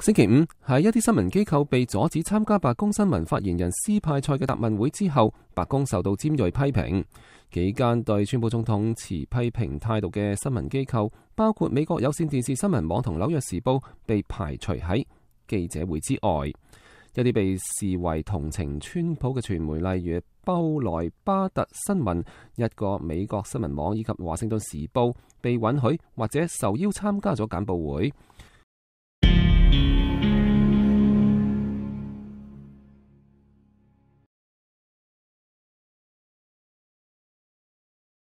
星期五喺一啲新聞機構被阻止參加白宮新聞發言人斯派赛嘅答問會之後，白宮受到尖锐批評。幾間對川普總統持批評態度嘅新聞機構，包括美國有線電視新聞網同紐約時報，被排除喺記者會之外。一啲被視為同情川普嘅傳媒，例如包萊巴特新聞一個美國新聞網以及華盛頓時報，被允許或者受邀參加咗簡報會。